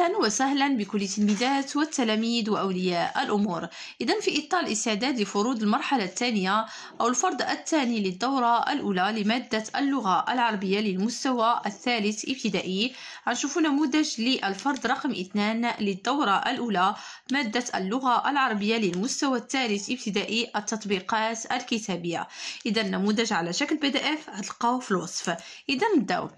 أهلا وسهلا بكل التلميذات والتلاميذ وأولياء الأمور إذا في إطار الاستعداد لفروض المرحلة الثانية أو الفرض الثاني للدورة الأولى لمادة اللغة العربية للمستوى الثالث ابتدائي غنشوفوا نموذج للفرض رقم اثنان للدورة الأولى مادة اللغة العربية للمستوى الثالث ابتدائي التطبيقات الكتابية إذا نموذج على شكل بي دي اف في الوصف إذا نبداو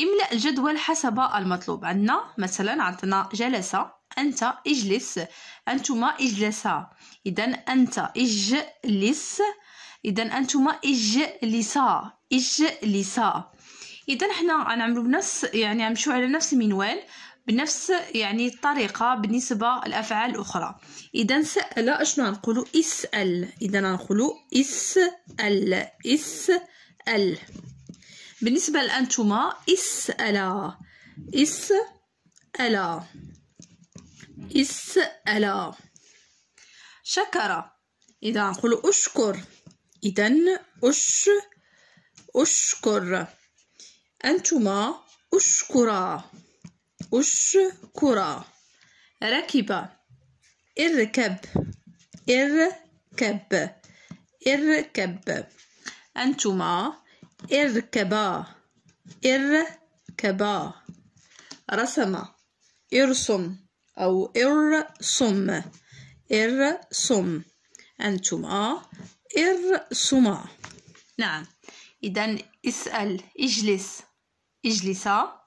إملأ الجدول حسب المطلوب عندنا مثلا عطنا جلس أنت اجلس أنتما اجلسا إذا أنت اجلس إذا أنتما اجلسا اجلسا إذا حنا غنعملو بنفس يعني غنمشيو على نفس المنوال بنفس يعني الطريقة بالنسبة للأفعال الأخرى إذا سأل أشنو غنقولو اسأل إذا غنقولو اسأل اسأل بالنسبة لأنتما اسأل اسأل إس ألا شكر إذا نقول أشكر إذا أش أشكر أنتما أشكرا أشكرا ركب اركب اركب اركب أنتما اركبا اركبا رسم ارسم أو ارسم ارسم أنتما آه، ارسما نعم إذا اسأل اجلس اجلسا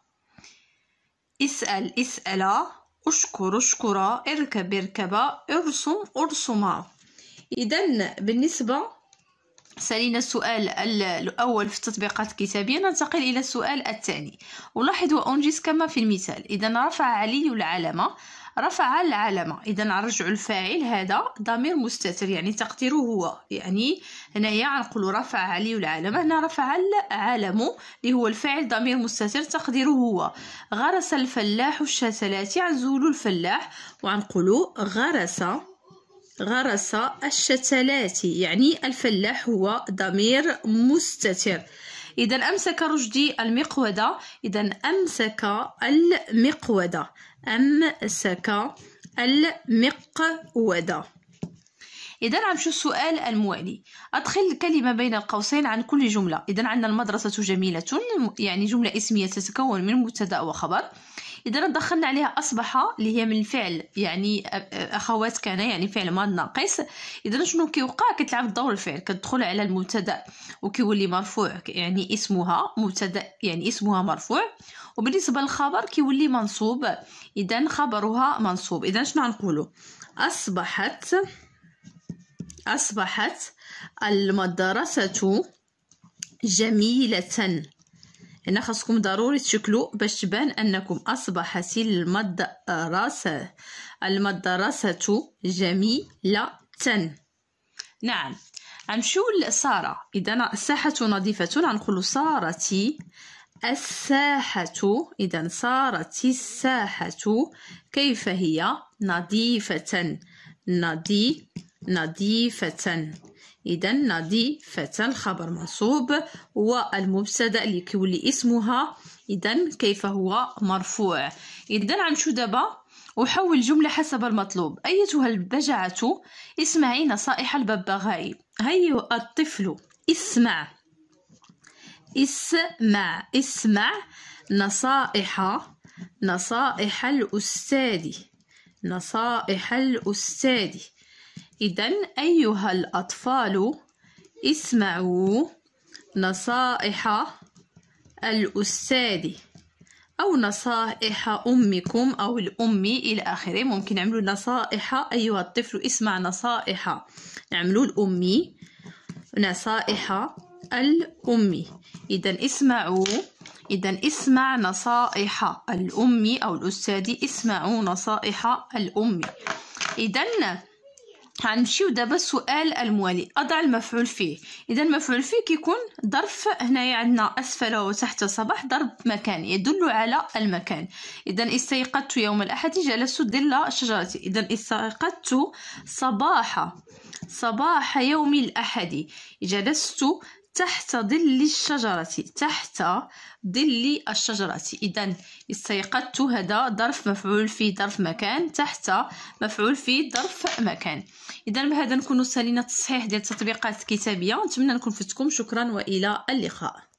اسأل اسألا اشكر اشكرا اركب اركبا ارسم ارسما إذا بالنسبة سالينا السؤال الأول في التطبيقات الكتابية ننتقل إلى السؤال الثاني ولاحظ وأنجز كما في المثال إذا رفع علي العلامة رفع العلامة إذا نرجع الفاعل هذا ضمير مستتر يعني تقديره هو يعني هنايا نقول رفع علي العلامة هنا رفع العلم اللي هو الفاعل ضمير مستتر تقديره هو غرس الفلاح الشتلات زول الفلاح وعنقولو غرس غرس الشتلات يعني الفلاح هو ضمير مستتر إذا أمسك رشدي المقودة إذا أمسك المقودة أمسك المقودة إذا عم شو السؤال الموالي أدخل الكلمة بين القوسين عن كل جملة إذا عندنا المدرسة جميلة يعني جملة اسمية تتكون من مبتدأ وخبر اذا دخلنا عليها اصبح اللي هي من الفعل يعني اخوات كان يعني فعل ماض ناقص اذا شنو كيوقع كتلعب دور الفعل كتدخل على المبتدا وكيولي مرفوع يعني اسمها مبتدا يعني اسمها مرفوع وبالنسبه للخبر كيولي منصوب اذا خبرها منصوب اذا شنو غنقولوا اصبحت اصبحت المدرسه جميله هنا خاصكم ضروري تشكلوا باش تبان انكم اصبح المدرسه المدرسه جميله نعم غنمشيو لساره اذا الساحه نظيفه غنقولوا سارتي الساحة إذا صارت الساحة كيف هي نظيفة نظيفة إذا نادي فتى الخبر منصوب والمبتدأ اللي كيولي اسمها إذا كيف هو مرفوع إذا غنمشيو دابا وحول الجملة حسب المطلوب أيتها البجعة اسمعي نصائح الببغاء هيا الطفل اسمع اسمع اسمع نصائح نصائح الأستاذ نصائح الأستاذ إذا أيها الأطفال اسمعوا نصائح الأستاذ أو نصائح أمكم أو الأم إلى آخره ممكن نعملوا نصائح أيها الطفل اسمع نصائح نعملوا الأمي نصائح الأمي إذا اسمعوا إذا اسمع نصائح الأم أو الأستاذ اسمعوا نصائح الأم إذا هنمشيو دابا السؤال الموالي اضع المفعول فيه اذا المفعول فيه كيكون ظرف هنايا عندنا اسفل وتحت صباح ضرب مكان يدل على المكان اذا استيقظت يوم الاحد جلست ظل شجره اذا استيقظت صباح صباح يوم الاحد جلست تحت ظل الشجرة تحت ظل الشجرة إذا استيقظت هذا ظرف مفعول في ظرف مكان تحت مفعول في ظرف مكان إذا بهذا نكون سالينا التصحيح ديال التطبيقات الكتابية نتمنى نكون فتكم شكرا وإلى اللقاء